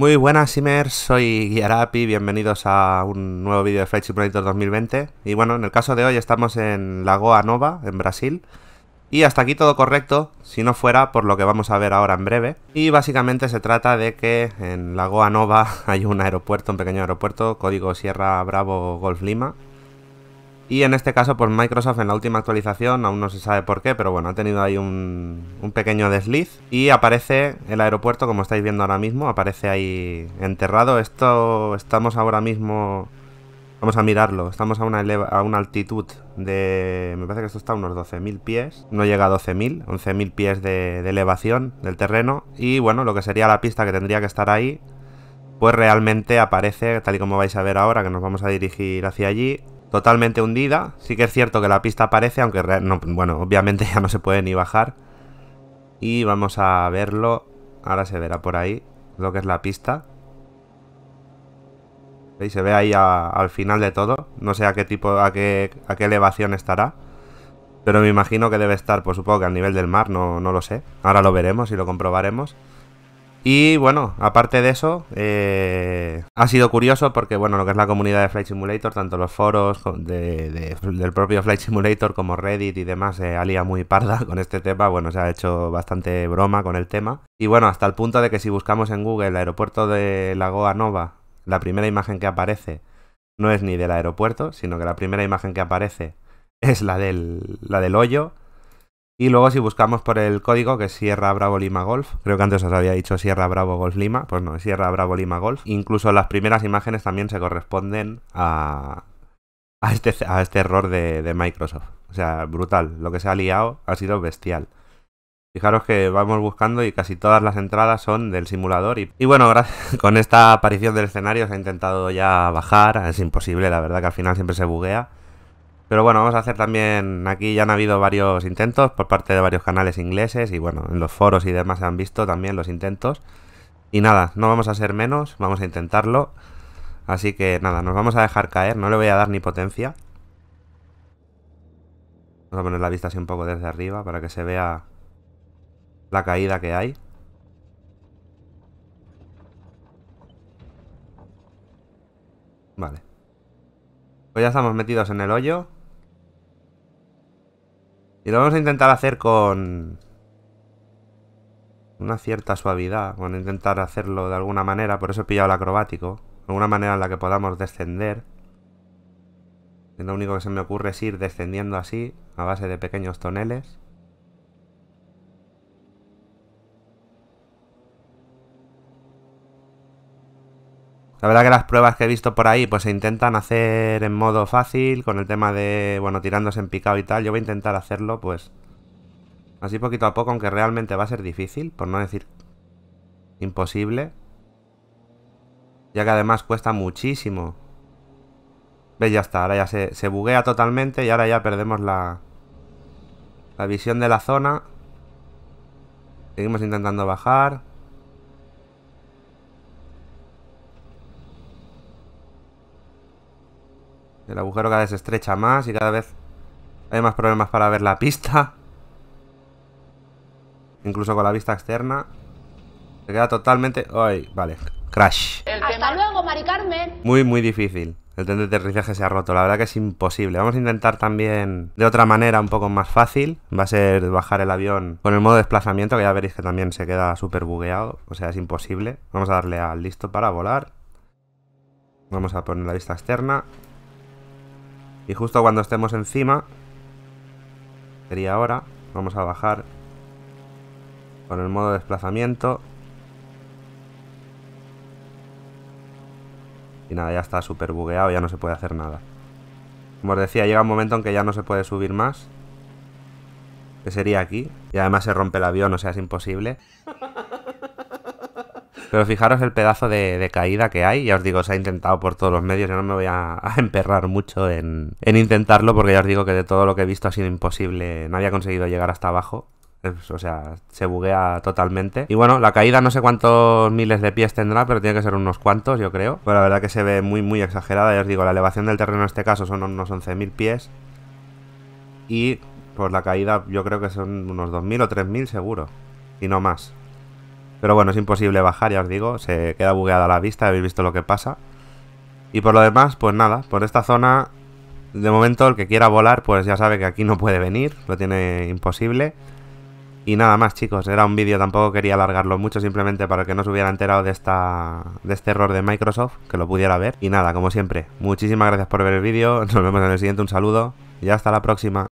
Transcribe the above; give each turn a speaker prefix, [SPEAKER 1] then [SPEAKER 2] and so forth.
[SPEAKER 1] Muy buenas, Simers, soy Guiarapi, bienvenidos a un nuevo vídeo de Flight Simulator 2020. Y bueno, en el caso de hoy estamos en Lagoa Nova, en Brasil. Y hasta aquí todo correcto, si no fuera por lo que vamos a ver ahora en breve. Y básicamente se trata de que en Lagoa Nova hay un aeropuerto, un pequeño aeropuerto, código Sierra Bravo Golf Lima, y en este caso, pues Microsoft en la última actualización, aún no se sabe por qué, pero bueno, ha tenido ahí un, pequeño desliz. Y aparece el aeropuerto, como estáis viendo ahora mismo, aparece ahí enterrado. Esto estamos ahora mismo Vamos a mirarlo. Estamos a una, a una altitud de... Me parece que esto está a unos 12.000 pies. No llega a 12.000, 11.000 pies de, elevación del terreno. Y bueno, lo que sería la pista que tendría que estar ahí, pues realmente aparece, tal y como vais a ver ahora, que nos vamos a dirigir hacia allí, totalmente hundida. Sí que es cierto que la pista aparece, aunque bueno, obviamente ya no se puede ni bajar. Y vamos a verlo. Ahora se verá por ahí lo que es la pista. Y Se ve ahí al final de todo. No sé a qué tipo, a qué, a qué elevación estará. Pero me imagino que debe estar, por pues supuesto, que al nivel del mar, no, no lo sé. Ahora lo veremos y lo comprobaremos. Y bueno, aparte de eso, eh, ha sido curioso porque, bueno, lo que es la comunidad de Flight Simulator, tanto los foros del propio Flight Simulator como Reddit y demás, se alía muy parda con este tema. Bueno, se ha hecho bastante broma con el tema. Y bueno, hasta el punto de que si buscamos en Google el aeropuerto de Lagoa Nova, la primera imagen que aparece no es ni del aeropuerto, sino que la primera imagen que aparece es la del, la del hoyo y luego si buscamos por el código que es Sierra Bravo Lima Golf, creo que antes os había dicho Sierra Bravo Golf Lima, pues no, Sierra Bravo Lima Golf. Incluso las primeras imágenes también se corresponden a, este, a este error de, Microsoft. O sea, brutal, lo que se ha liado ha sido bestial. Fijaros que vamos buscando y casi todas las entradas son del simulador. Y, y bueno, con esta aparición del escenario se ha intentado ya bajar. Es imposible, la verdad que al final siempre se buguea. Pero bueno, vamos a hacer también, aquí ya han habido varios intentos por parte de varios canales ingleses y bueno, en los foros y demás se han visto también los intentos. Y nada, no vamos a ser menos, vamos a intentarlo. Así que nada, nos vamos a dejar caer, no le voy a dar ni potencia. Vamos a poner la vista así un poco desde arriba para que se vea la caída que hay. Vale. Pues ya estamos metidos en el hoyo. Y lo vamos a intentar hacer con una cierta suavidad. a intentar hacerlo de alguna manera, por eso he pillado el acrobático. Alguna manera en la que podamos descender. lo único que se me ocurre es ir descendiendo así, a base de pequeños toneles. La verdad que las pruebas que he visto por ahí, pues se intentan hacer en modo fácil, con el tema de, bueno, tirándose en picado y tal. Yo voy a intentar hacerlo, pues, así poquito a poco, aunque realmente va a ser difícil, por no decir imposible. Ya que además cuesta muchísimo. ¿Ves? Ya está, ahora ya se, se buguea totalmente y ahora ya perdemos la, la visión de la zona. Seguimos intentando bajar. El agujero cada vez se estrecha más y cada vez hay más problemas para ver la pista. Incluso con la vista externa. Se queda totalmente... ¡Ay! Vale. Crash. Hasta luego, Mari Carmen. Muy, muy difícil. El tren de aterrizaje se ha roto. La verdad que es imposible. Vamos a intentar también de otra manera un poco más fácil. Va a ser bajar el avión con el modo desplazamiento, que ya veréis que también se queda súper bugueado. O sea, es imposible. Vamos a darle al listo para volar. Vamos a poner la vista externa. Y justo cuando estemos encima, sería ahora, vamos a bajar con el modo de desplazamiento. Y nada, ya está súper bugueado, ya no se puede hacer nada. Como os decía, llega un momento en que ya no se puede subir más. Que sería aquí. Y además se rompe el avión, o sea, es imposible. Pero fijaros el pedazo de, caída que hay. Ya os digo, se ha intentado por todos los medios. Yo no me voy a, emperrar mucho en, intentarlo porque ya os digo que de todo lo que he visto ha sido imposible. no había conseguido llegar hasta abajo. o sea, se buguea totalmente. Y bueno, la caída no sé cuántos miles de pies tendrá, pero tiene que ser unos cuantos, yo creo. Pero la verdad que se ve muy, muy exagerada. Ya os digo, la elevación del terreno en este caso son unos 11.000 pies. Y pues la caída yo creo que son unos 2.000 o 3.000 seguro. Y no más. Pero bueno, es imposible bajar, ya os digo. Se queda bugueada la vista, habéis visto lo que pasa. Y por lo demás, pues nada, por esta zona, de momento el que quiera volar, pues ya sabe que aquí no puede venir, lo tiene imposible. Y nada más chicos, era un vídeo, tampoco quería alargarlo mucho, simplemente para que no se hubiera enterado de, esta, de este error de Microsoft, que lo pudiera ver. Y nada, como siempre, muchísimas gracias por ver el vídeo, nos vemos en el siguiente, un saludo y hasta la próxima.